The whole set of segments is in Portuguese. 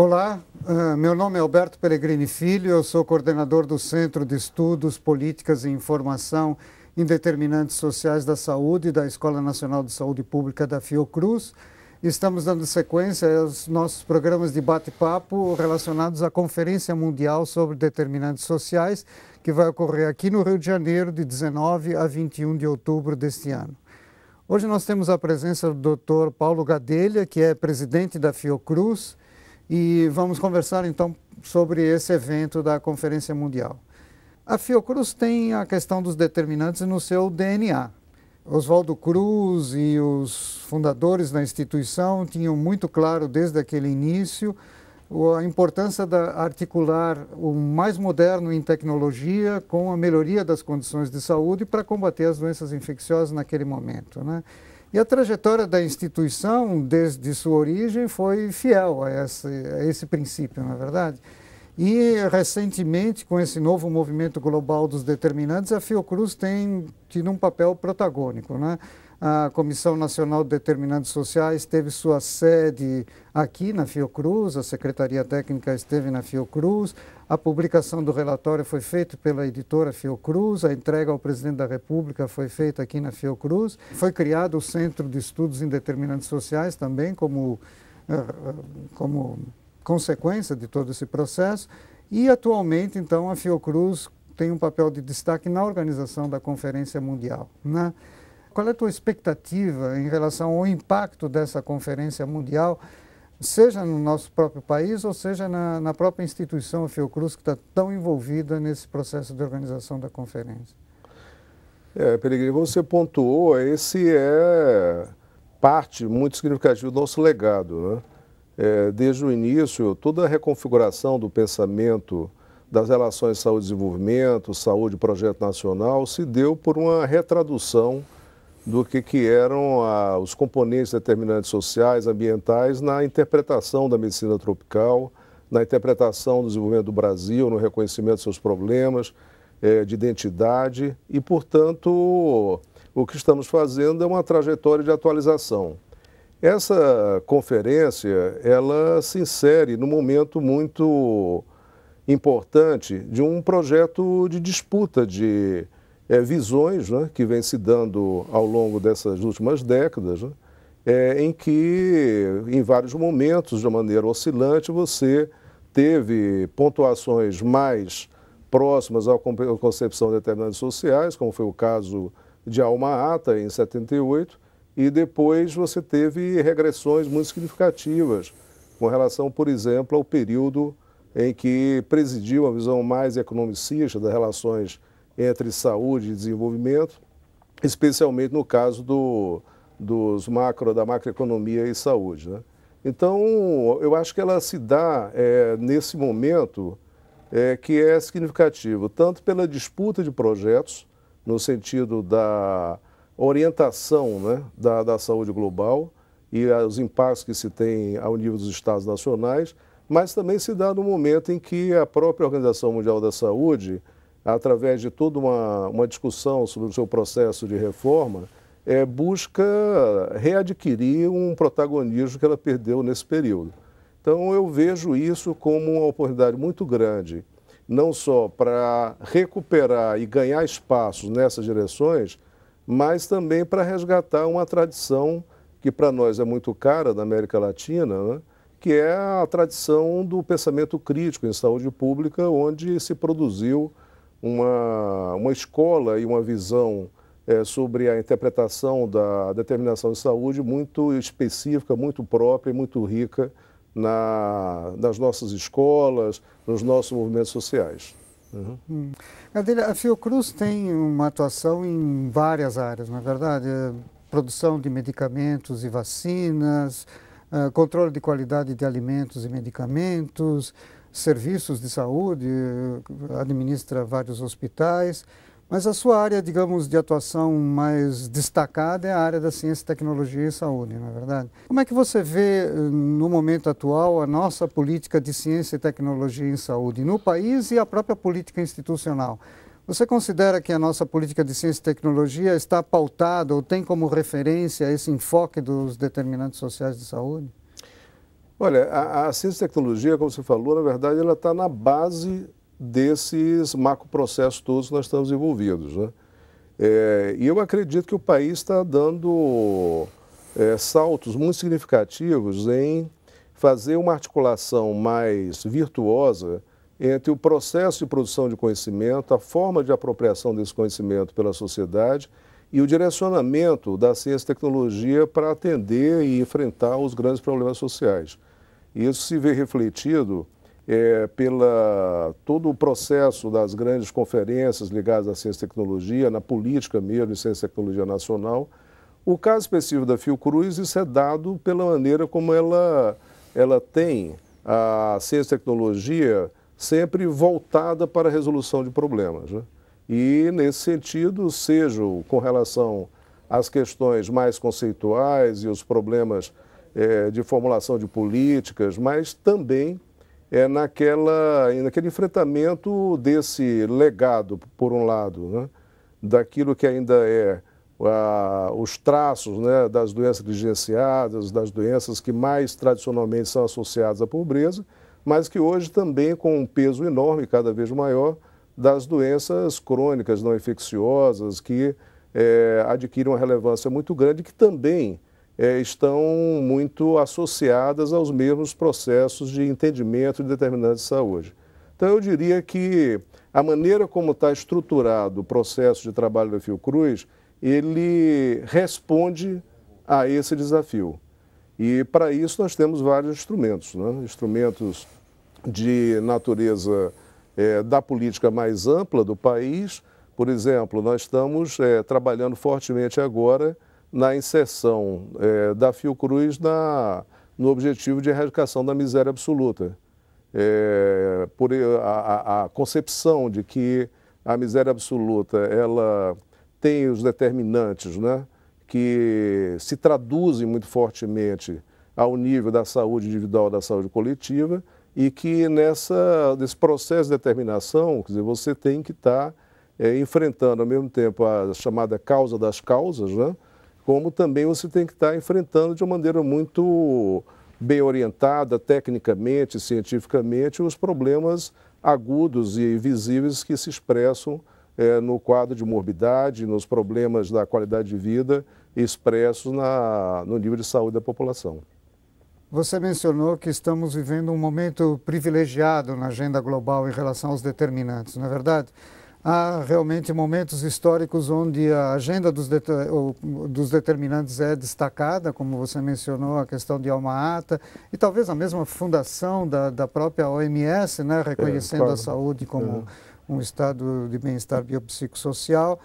Olá, ah, meu nome é Alberto Pellegrini Filho, eu sou coordenador do Centro de Estudos, Políticas e Informação em Determinantes Sociais da Saúde da Escola Nacional de Saúde Pública da Fiocruz. Estamos dando sequência aos nossos programas de bate-papo relacionados à Conferência Mundial sobre Determinantes Sociais, que vai ocorrer aqui no Rio de Janeiro de 19 a 21 de outubro deste ano. Hoje nós temos a presença do Dr. Paulo Gadelha, que é presidente da Fiocruz e vamos conversar então sobre esse evento da Conferência Mundial. A Fiocruz tem a questão dos determinantes no seu DNA. Oswaldo Cruz e os fundadores da instituição tinham muito claro desde aquele início a importância de articular o mais moderno em tecnologia com a melhoria das condições de saúde para combater as doenças infecciosas naquele momento. Né? E a trajetória da instituição, desde sua origem, foi fiel a esse, a esse princípio, na é verdade. E, recentemente, com esse novo movimento global dos determinantes, a Fiocruz tem tido um papel protagônico. Né? A Comissão Nacional de Determinantes Sociais teve sua sede aqui na Fiocruz, a Secretaria Técnica esteve na Fiocruz, a publicação do relatório foi feita pela editora Fiocruz, a entrega ao presidente da República foi feita aqui na Fiocruz. Foi criado o Centro de Estudos em Determinantes Sociais também como, eh, eh, como consequência de todo esse processo. E atualmente, então, a Fiocruz tem um papel de destaque na organização da Conferência Mundial. Né? qual é a tua expectativa em relação ao impacto dessa conferência mundial, seja no nosso próprio país ou seja na, na própria instituição Fiocruz, que está tão envolvida nesse processo de organização da conferência? É, Peregrino, você pontuou, esse é parte muito significativa do nosso legado, né? É, desde o início, toda a reconfiguração do pensamento das relações saúde-desenvolvimento, saúde-projeto nacional, se deu por uma retradução do que, que eram a, os componentes determinantes sociais, ambientais, na interpretação da medicina tropical, na interpretação do desenvolvimento do Brasil, no reconhecimento dos seus problemas, é, de identidade, e, portanto, o que estamos fazendo é uma trajetória de atualização. Essa conferência, ela se insere num momento muito importante de um projeto de disputa de é, visões né, que vêm se dando ao longo dessas últimas décadas, né, é, em que, em vários momentos, de maneira oscilante, você teve pontuações mais próximas à concepção de determinantes sociais, como foi o caso de Alma Ata, em 78, e depois você teve regressões muito significativas com relação, por exemplo, ao período em que presidiu a visão mais economicista das relações entre saúde e desenvolvimento, especialmente no caso do, dos macro, da macroeconomia e saúde. Né? Então, eu acho que ela se dá é, nesse momento é, que é significativo, tanto pela disputa de projetos, no sentido da orientação né, da, da saúde global e os impactos que se tem ao nível dos estados nacionais, mas também se dá no momento em que a própria Organização Mundial da Saúde através de toda uma, uma discussão sobre o seu processo de reforma, é, busca readquirir um protagonismo que ela perdeu nesse período. Então, eu vejo isso como uma oportunidade muito grande, não só para recuperar e ganhar espaços nessas direções, mas também para resgatar uma tradição que para nós é muito cara da América Latina, né? que é a tradição do pensamento crítico em saúde pública, onde se produziu uma, uma escola e uma visão é, sobre a interpretação da determinação de saúde muito específica, muito própria e muito rica na, nas nossas escolas, nos nossos movimentos sociais. Uhum. Hum. a Fiocruz tem uma atuação em várias áreas, na é verdade, produção de medicamentos e vacinas, ah, controle de qualidade de alimentos e medicamentos, serviços de saúde, administra vários hospitais, mas a sua área, digamos, de atuação mais destacada é a área da ciência, tecnologia e saúde, na é verdade. Como é que você vê, eh, no momento atual, a nossa política de ciência, tecnologia e saúde no país e a própria política institucional? Você considera que a nossa política de ciência e tecnologia está pautada ou tem como referência esse enfoque dos determinantes sociais de saúde? Olha, a, a ciência e tecnologia, como você falou, na verdade, ela está na base desses macroprocessos todos que nós estamos envolvidos. Né? É, e eu acredito que o país está dando é, saltos muito significativos em fazer uma articulação mais virtuosa entre o processo de produção de conhecimento, a forma de apropriação desse conhecimento pela sociedade e o direcionamento da ciência e tecnologia para atender e enfrentar os grandes problemas sociais. Isso se vê refletido é, pela todo o processo das grandes conferências ligadas à ciência e tecnologia, na política mesmo, em ciência e tecnologia nacional. O caso específico da Fiocruz, isso é dado pela maneira como ela, ela tem a ciência e tecnologia sempre voltada para a resolução de problemas. Né? E, nesse sentido, seja com relação às questões mais conceituais e os problemas é, de formulação de políticas, mas também é naquela, naquele enfrentamento desse legado, por um lado, né? daquilo que ainda é a, os traços né, das doenças negligenciadas, das doenças que mais tradicionalmente são associadas à pobreza, mas que hoje também com um peso enorme, cada vez maior, das doenças crônicas não infecciosas que é, adquirem uma relevância muito grande, que também é, estão muito associadas aos mesmos processos de entendimento de determinantes de saúde. Então, eu diria que a maneira como está estruturado o processo de trabalho da Fiocruz, ele responde a esse desafio. E para isso nós temos vários instrumentos, né? instrumentos de natureza é, da política mais ampla do país. Por exemplo, nós estamos é, trabalhando fortemente agora na inserção é, da Fiocruz na, no objetivo de erradicação da miséria absoluta. É, por a, a, concepção de que a miséria absoluta ela tem os determinantes, né, que se traduzem muito fortemente ao nível da saúde individual, da saúde coletiva, e que nessa, nesse processo de determinação, quer dizer, você tem que estar tá, é, enfrentando ao mesmo tempo a chamada causa das causas, né, como também você tem que estar enfrentando de uma maneira muito bem orientada, tecnicamente, cientificamente, os problemas agudos e visíveis que se expressam é, no quadro de morbidade, nos problemas da qualidade de vida expressos na, no nível de saúde da população. Você mencionou que estamos vivendo um momento privilegiado na agenda global em relação aos determinantes, não é verdade? há realmente momentos históricos onde a agenda dos, det dos determinantes é destacada, como você mencionou, a questão de Alma Ata, e talvez a mesma fundação da, da própria OMS, né, é, reconhecendo é, claro. a saúde como é. um estado de bem-estar biopsicossocial.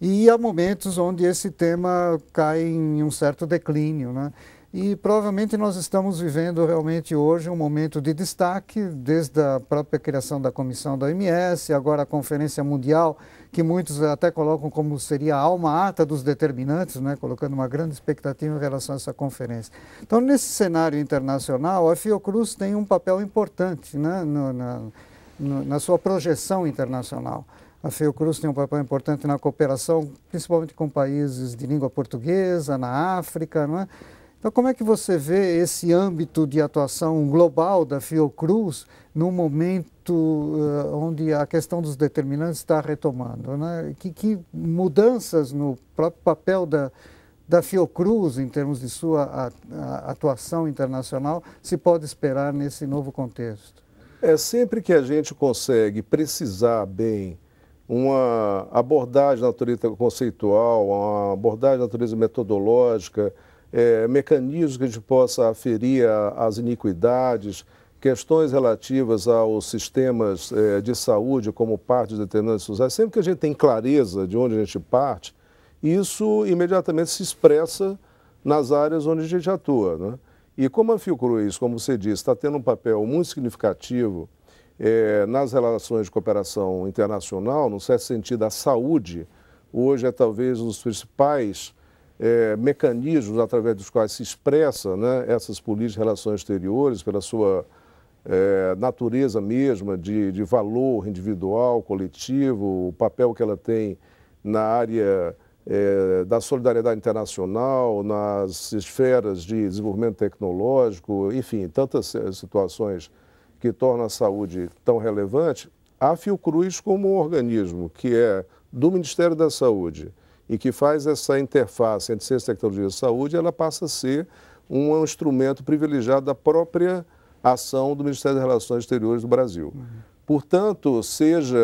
E há momentos onde esse tema cai em um certo declínio. Né? E provavelmente nós estamos vivendo realmente hoje um momento de destaque, desde a própria criação da comissão da OMS, agora a Conferência Mundial, que muitos até colocam como seria a alma ata dos determinantes, né? colocando uma grande expectativa em relação a essa conferência. Então, nesse cenário internacional, a Fiocruz tem um papel importante né? No, na, no, na sua projeção internacional. A Fiocruz tem um papel importante na cooperação, principalmente com países de língua portuguesa, na África, não é? Então, como é que você vê esse âmbito de atuação global da Fiocruz num momento uh, onde a questão dos determinantes está retomando? Né? Que, que, mudanças no próprio papel da, da Fiocruz, em termos de sua a, a atuação internacional, se pode esperar nesse novo contexto? É sempre que a gente consegue precisar bem uma abordagem de natureza conceitual, uma abordagem de natureza metodológica, é, mecanismos que a gente possa aferir às as iniquidades, questões relativas aos sistemas é, de saúde como parte de determinantes sociais, sempre que a gente tem clareza de onde a gente parte, isso imediatamente se expressa nas áreas onde a gente atua. Né? E como a Fiocruz, como você disse, está tendo um papel muito significativo é, nas relações de cooperação internacional, no certo sentido, a saúde hoje é talvez um dos principais é, mecanismos através dos quais se expressa né, essas políticas de relações exteriores, pela sua é, natureza mesma de, de, valor individual, coletivo, o papel que ela tem na área é, da solidariedade internacional, nas esferas de desenvolvimento tecnológico, enfim, tantas é, situações que tornam a saúde tão relevante, a Fiocruz como um organismo que é do Ministério da Saúde, e que faz essa interface entre ciência, tecnologia e saúde, ela passa a ser um instrumento privilegiado da própria ação do Ministério das Relações Exteriores do Brasil. Uhum. Portanto, seja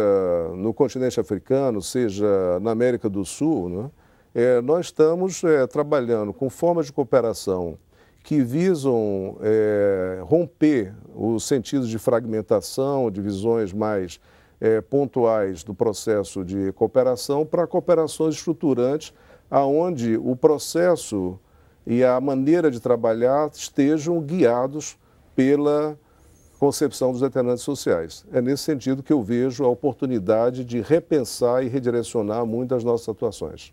no continente africano, seja na América do Sul, né, é, nós estamos é, trabalhando com formas de cooperação que visam é, romper os sentidos de fragmentação, de visões mais é, pontuais do processo de cooperação para cooperações estruturantes, aonde o processo e a maneira de trabalhar estejam guiados pela concepção dos determinantes sociais. É nesse sentido que eu vejo a oportunidade de repensar e redirecionar muitas das nossas atuações.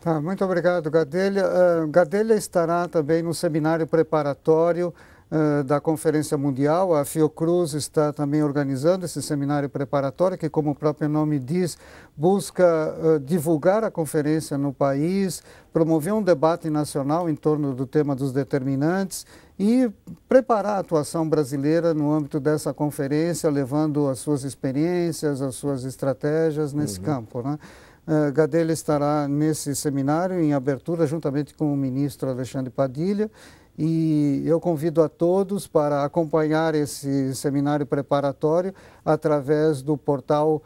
Tá, muito obrigado, Gadelha. Uh, Gadelha estará também no seminário preparatório eh, da Conferência Mundial. A Fiocruz está também organizando esse seminário preparatório, que, como o próprio nome diz, busca uh, divulgar a conferência no país, promover um debate nacional em torno do tema dos determinantes e preparar a atuação brasileira no âmbito dessa conferência, levando as suas experiências, as suas estratégias nesse uhum. campo. Né? Uh, Gadelha estará nesse seminário em abertura, juntamente com o ministro Alexandre Padilha, e eu convido a todos para acompanhar esse seminário preparatório através do portal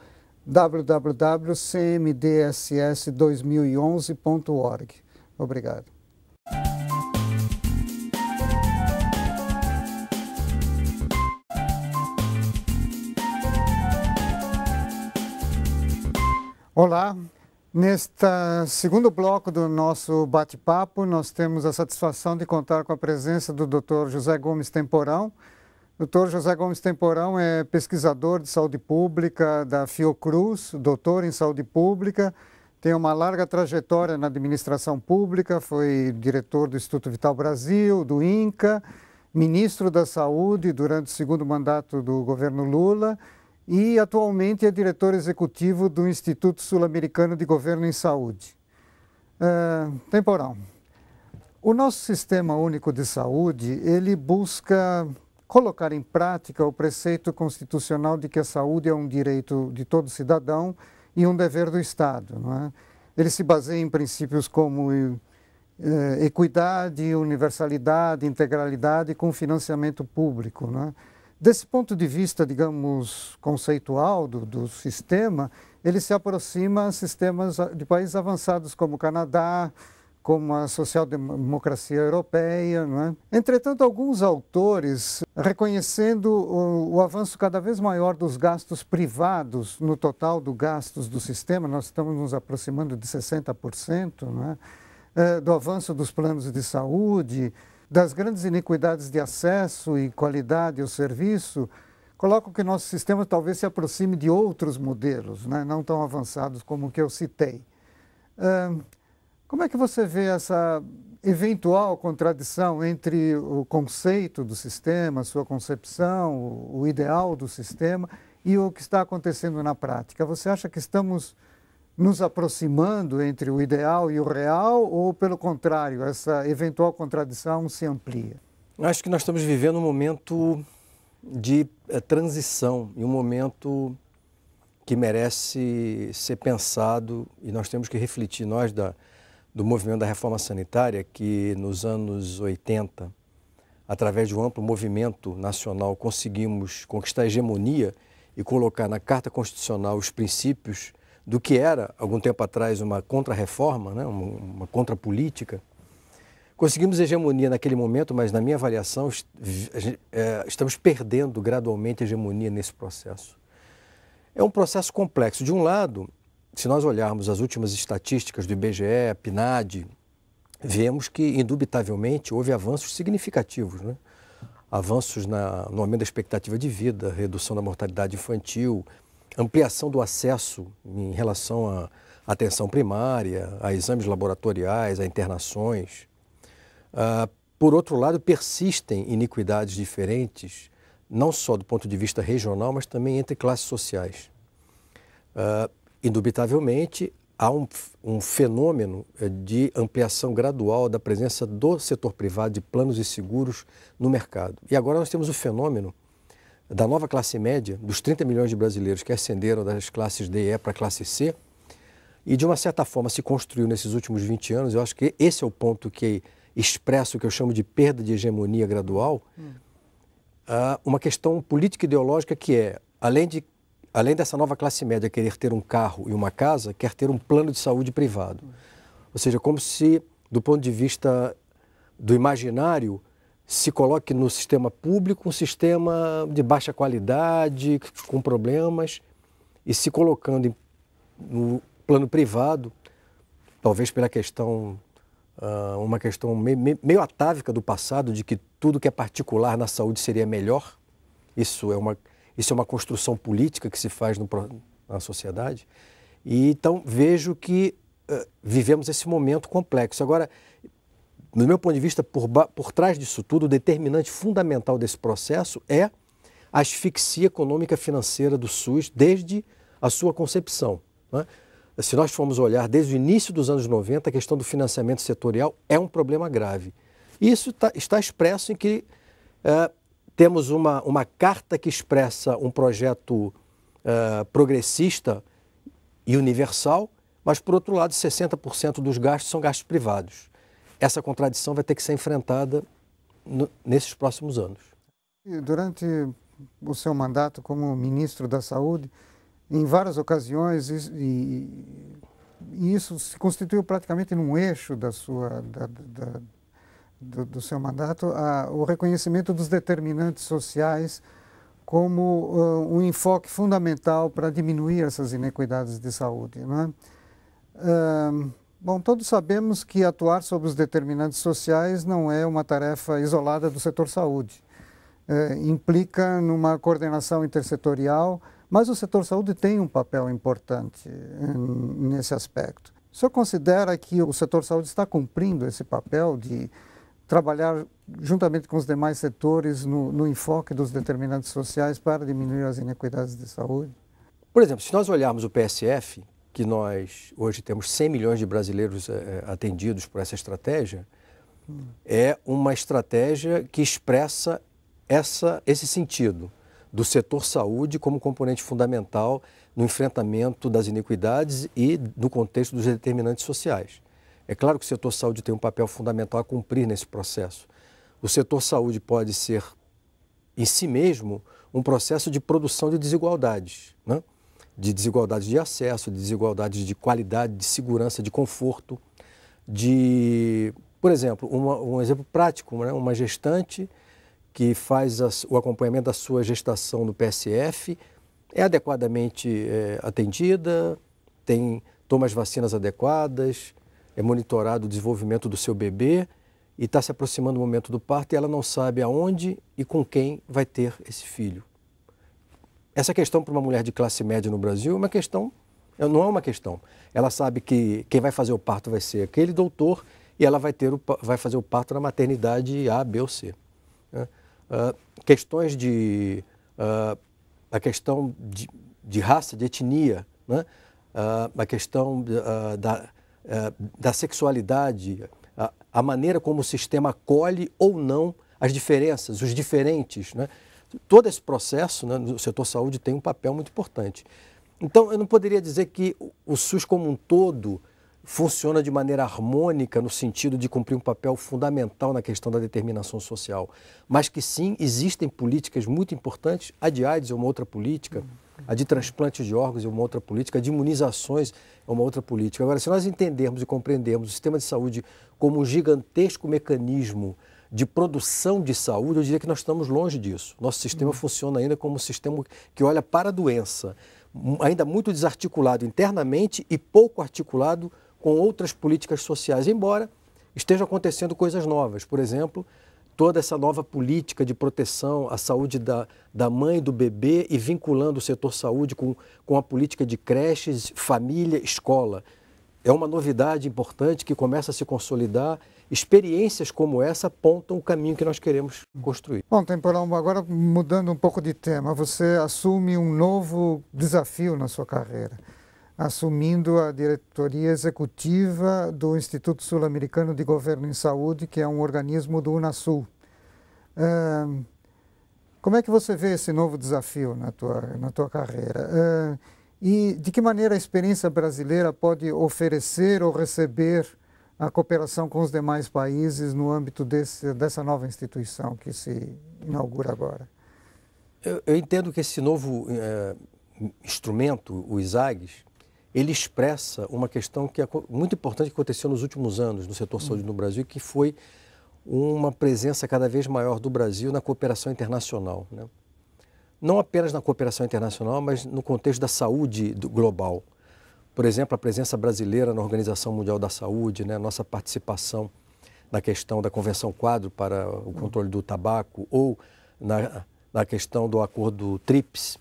www.cmdss2011.org. Obrigado. Olá, Neste segundo bloco do nosso bate-papo, nós temos a satisfação de contar com a presença do Dr. José Gomes Temporão. Dr. José Gomes Temporão é pesquisador de saúde pública da Fiocruz, doutor em saúde pública, tem uma larga trajetória na administração pública, foi diretor do Instituto Vital Brasil, do INCA, ministro da Saúde durante o segundo mandato do governo Lula e atualmente é diretor executivo do Instituto Sul-Americano de Governo em Saúde. Uh, temporal. O nosso Sistema Único de Saúde, ele busca colocar em prática o preceito constitucional de que a saúde é um direito de todo cidadão e um dever do Estado. Não é? Ele se baseia em princípios como eh, equidade, universalidade, integralidade com financiamento público. Não é? Desse ponto de vista, digamos, conceitual do, do sistema, ele se aproxima a sistemas de países avançados como o Canadá, como a social-democracia europeia. É? Entretanto, alguns autores, reconhecendo o, o, avanço cada vez maior dos gastos privados no total dos gastos do sistema, nós estamos nos aproximando de 60%, é? É, do avanço dos planos de saúde, das grandes iniquidades de acesso e qualidade ao serviço, coloco que nosso sistema talvez se aproxime de outros modelos, né, não tão avançados como o que eu citei. Uh, como é que você vê essa eventual contradição entre o conceito do sistema, sua concepção, o ideal do sistema e o que está acontecendo na prática? Você acha que estamos nos aproximando entre o ideal e o real, ou, pelo contrário, essa eventual contradição se amplia? Acho que nós estamos vivendo um momento de é, transição e um momento que merece ser pensado e nós temos que refletir, nós da, do movimento da reforma sanitária, que nos anos 80, através de um amplo movimento nacional, conseguimos conquistar a hegemonia e colocar na Carta Constitucional os princípios do que era, algum tempo atrás, uma contra-reforma, né, uma, uma política Conseguimos hegemonia naquele momento, mas na minha avaliação é, estamos perdendo gradualmente hegemonia nesse processo. É um processo complexo. De um lado, se nós olharmos as últimas estatísticas do IBGE, PNAD, vemos que, indubitavelmente, houve avanços significativos. Né? Avanços na, no aumento da expectativa de vida, redução da mortalidade infantil, ampliação do acesso em relação à atenção primária, a exames laboratoriais, a internações. Uh, por outro lado, persistem iniquidades diferentes, não só do ponto de vista regional, mas também entre classes sociais. Uh, indubitavelmente, há um, um, fenômeno eh, de ampliação gradual da presença do setor privado de planos e seguros no mercado. E agora nós temos o fenômeno da nova classe média, dos 30 milhões de brasileiros que ascenderam das classes D e E para a classe C, e de uma certa forma se construiu nesses últimos 20 anos, eu acho que esse é o ponto que expressa o que eu chamo de perda de hegemonia gradual, hum. uh, uma questão política ideológica que é, além, de, além dessa nova classe média querer ter um carro e uma casa, quer ter um plano de saúde privado. Hum. Ou seja, como se, do ponto de vista do imaginário, se coloque no sistema público um sistema de baixa qualidade, com problemas, e se colocando em, no plano privado, talvez pela questão, uh, uma questão meio, meio atávica do passado, de que tudo que é particular na saúde seria melhor, isso é uma, isso é uma construção política que se faz no, na sociedade. E, então, vejo que uh, vivemos esse momento complexo. Agora, do meu ponto de vista, por, por trás disso tudo, o determinante fundamental desse processo é a asfixia econômica financeira do SUS desde a sua concepção. Né? Se nós formos olhar desde o início dos anos 90, a questão do financiamento setorial é um problema grave. Isso tá, está expresso em que é, temos uma, uma carta que expressa um projeto é, progressista e universal, mas, por outro lado, 60% dos gastos são gastos privados essa contradição vai ter que ser enfrentada nesses próximos anos. Durante o seu mandato como ministro da Saúde, em várias ocasiões, e, e isso se constituiu praticamente num eixo da sua, da, da, do, do, seu mandato, a, o reconhecimento dos determinantes sociais como uh, um enfoque fundamental para diminuir essas inequidades de saúde. Não é? Uh, Bom, todos sabemos que atuar sobre os determinantes sociais não é uma tarefa isolada do setor saúde. É, implica numa coordenação intersetorial, mas o setor saúde tem um papel importante é, nesse aspecto. O senhor considera que o setor saúde está cumprindo esse papel de trabalhar juntamente com os demais setores no, no enfoque dos determinantes sociais para diminuir as inequidades de saúde? Por exemplo, se nós olharmos o PSF, que nós hoje temos 100 milhões de brasileiros é, atendidos por essa estratégia, hum. é uma estratégia que expressa essa, esse sentido do setor saúde como componente fundamental no enfrentamento das iniquidades e no contexto dos determinantes sociais. É claro que o setor saúde tem um papel fundamental a cumprir nesse processo. O setor saúde pode ser, em si mesmo, um processo de produção de desigualdades. Né? de desigualdades de acesso, de desigualdades de qualidade, de segurança, de conforto, de, por exemplo, uma, um exemplo prático, né? uma gestante que faz as, o acompanhamento da sua gestação no PSF é adequadamente é, atendida, tem toma as vacinas adequadas, é monitorado o desenvolvimento do seu bebê e está se aproximando o momento do parto e ela não sabe aonde e com quem vai ter esse filho. Essa questão para uma mulher de classe média no Brasil é uma questão, é, não é uma questão. Ela sabe que quem vai fazer o parto vai ser aquele doutor e ela vai, ter o, vai fazer o parto na maternidade A, B ou C. Né? Uh, questões de. Uh, a questão de, de, raça, de etnia, né? uh, a questão da, da sexualidade, a, a maneira como o sistema acolhe ou não as diferenças, os diferentes. Né? todo esse processo, né, no setor saúde, tem um papel muito importante. Então, eu não poderia dizer que o SUS como um todo funciona de maneira harmônica no sentido de cumprir um papel fundamental na questão da determinação social, mas que sim existem políticas muito importantes, a de AIDS é uma outra política, a de transplantes de órgãos é uma outra política, a de imunizações é uma outra política. Agora, se nós entendermos e compreendermos o sistema de saúde como um gigantesco mecanismo de produção de saúde, eu diria que nós estamos longe disso. Nosso sistema uhum. funciona ainda como um sistema que olha para a doença, ainda muito desarticulado internamente e pouco articulado com outras políticas sociais, embora estejam acontecendo coisas novas. Por exemplo, toda essa nova política de proteção à saúde da, da mãe, do bebê e vinculando o setor saúde com, com a política de creches, família, escola. É uma novidade importante que começa a se consolidar experiências como essa apontam o caminho que nós queremos construir. Bom, Temporão, agora mudando um pouco de tema, você assume um novo desafio na sua carreira, assumindo a diretoria executiva do Instituto Sul-Americano de Governo em Saúde, que é um organismo do Unasul. Uh, como é que você vê esse novo desafio na tua, na tua carreira? Uh, e de que maneira a experiência brasileira pode oferecer ou receber a cooperação com os demais países no âmbito desse, dessa nova instituição que se inaugura agora? Eu, eu entendo que esse novo é, instrumento, o ISAGS, ele expressa uma questão que é muito importante que aconteceu nos últimos anos no setor saúde hum. no Brasil, que foi uma presença cada vez maior do Brasil na cooperação internacional. Né? Não apenas na cooperação internacional, mas no contexto da saúde global por exemplo, a presença brasileira na Organização Mundial da Saúde, né, nossa participação na questão da Convenção Quadro para o controle do tabaco ou na, na questão do acordo TRIPS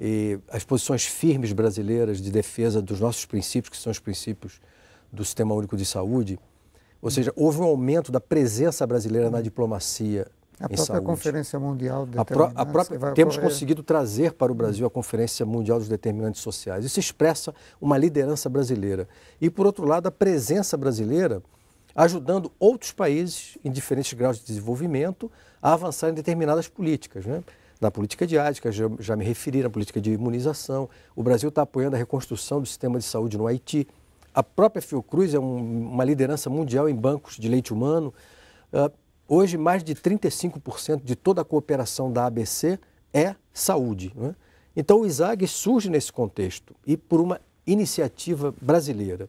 e as posições firmes brasileiras de defesa dos nossos princípios, que são os princípios do Sistema Único de Saúde. Ou seja, houve um aumento da presença brasileira na diplomacia a própria saúde. Conferência Mundial de a pró a própria, Temos ocorrer. conseguido trazer para o Brasil a Conferência Mundial dos Determinantes Sociais. Isso expressa uma liderança brasileira. E, por outro lado, a presença brasileira ajudando outros países em diferentes graus de desenvolvimento a avançar em determinadas políticas. Né? Na política de AIDS, que já, já me referi, na política de imunização. O Brasil está apoiando a reconstrução do sistema de saúde no Haiti. A própria Fiocruz é um, uma liderança mundial em bancos de leite humano. Uh, Hoje, mais de 35% de toda a cooperação da ABC é saúde. Né? Então, o ISAG surge nesse contexto e por uma iniciativa brasileira.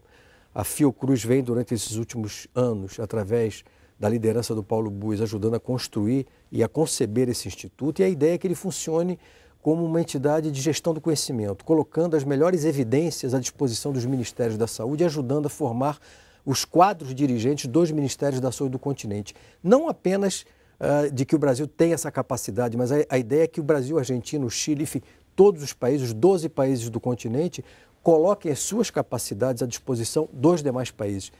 A Fiocruz vem, durante esses últimos anos, através da liderança do Paulo Bues, ajudando a construir e a conceber esse instituto, e a ideia é que ele funcione como uma entidade de gestão do conhecimento, colocando as melhores evidências à disposição dos ministérios da saúde e ajudando a formar os quadros dirigentes dos Ministérios da Saúde do continente. Não apenas uh, de que o Brasil tem essa capacidade, mas a, a ideia é que o Brasil, Argentina, o Chile, enfim, todos os países, os 12 países do continente, coloquem as suas capacidades à disposição dos demais países.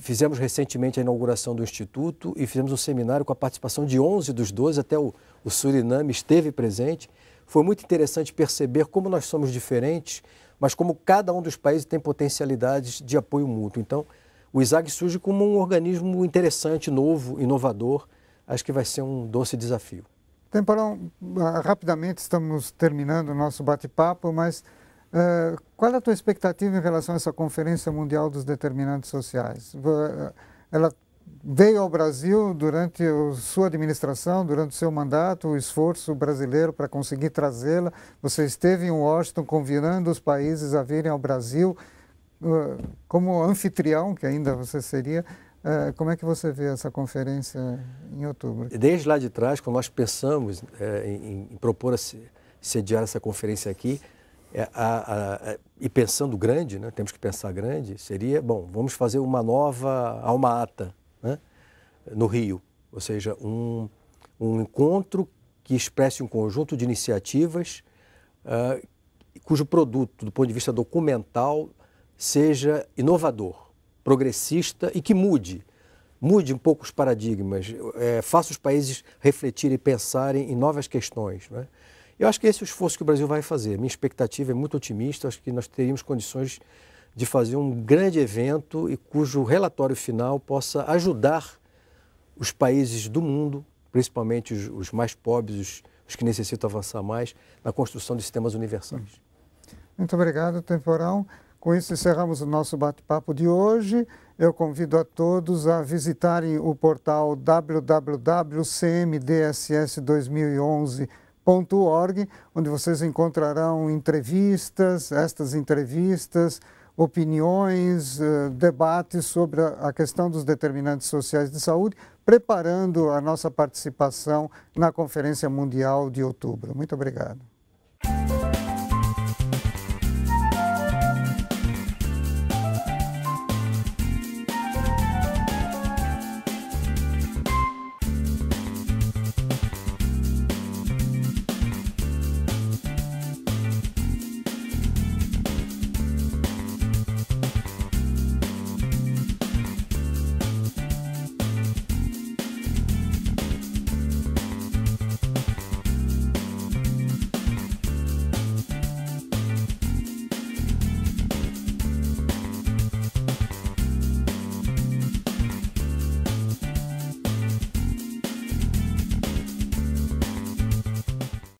Fizemos recentemente a inauguração do Instituto e fizemos um seminário com a participação de 11 dos 12, até o, o Suriname esteve presente. Foi muito interessante perceber como nós somos diferentes, mas como cada um dos países tem potencialidades de apoio mútuo. Então, o ISAG surge como um organismo interessante, novo, inovador. Acho que vai ser um doce desafio. Temporão, ah, rapidamente estamos terminando o nosso bate-papo, mas uh, qual é a tua expectativa em relação a essa Conferência Mundial dos Determinantes Sociais? Uh, ela veio ao Brasil durante a sua administração, durante o seu mandato, o esforço brasileiro para conseguir trazê-la. Você esteve em Washington convidando os países a virem ao Brasil. Ah, como anfitrião, que ainda você seria, ah, como é que você vê essa conferência em outubro? Desde lá de trás, quando nós pensamos é, em, propor a sediar essa conferência aqui, é, é, e pensando grande, né, temos que pensar grande, seria, bom, vamos fazer uma nova alma ata né, no Rio, ou seja, um, um encontro que expresse um conjunto de iniciativas uh, cujo produto, do ponto de vista documental, seja inovador, progressista e que mude. Mude um pouco os paradigmas, é, faça os países refletirem e pensarem em novas questões. Né? Eu acho que esse é o esforço que o Brasil vai fazer. Minha expectativa é muito otimista, acho que nós teríamos condições de fazer um grande evento e cujo relatório final possa ajudar os países do mundo, principalmente os, os mais pobres, os, os, que necessitam avançar mais, na construção de sistemas universais. Muito obrigado, Temporal. Com isso encerramos o nosso bate-papo de hoje. Eu convido a todos a visitarem o portal www.cmdss2011.org, onde vocês encontrarão entrevistas, estas entrevistas, opiniões, eh, debates sobre a questão dos determinantes sociais de saúde, preparando a nossa participação na Conferência Mundial de Outubro. Muito obrigado.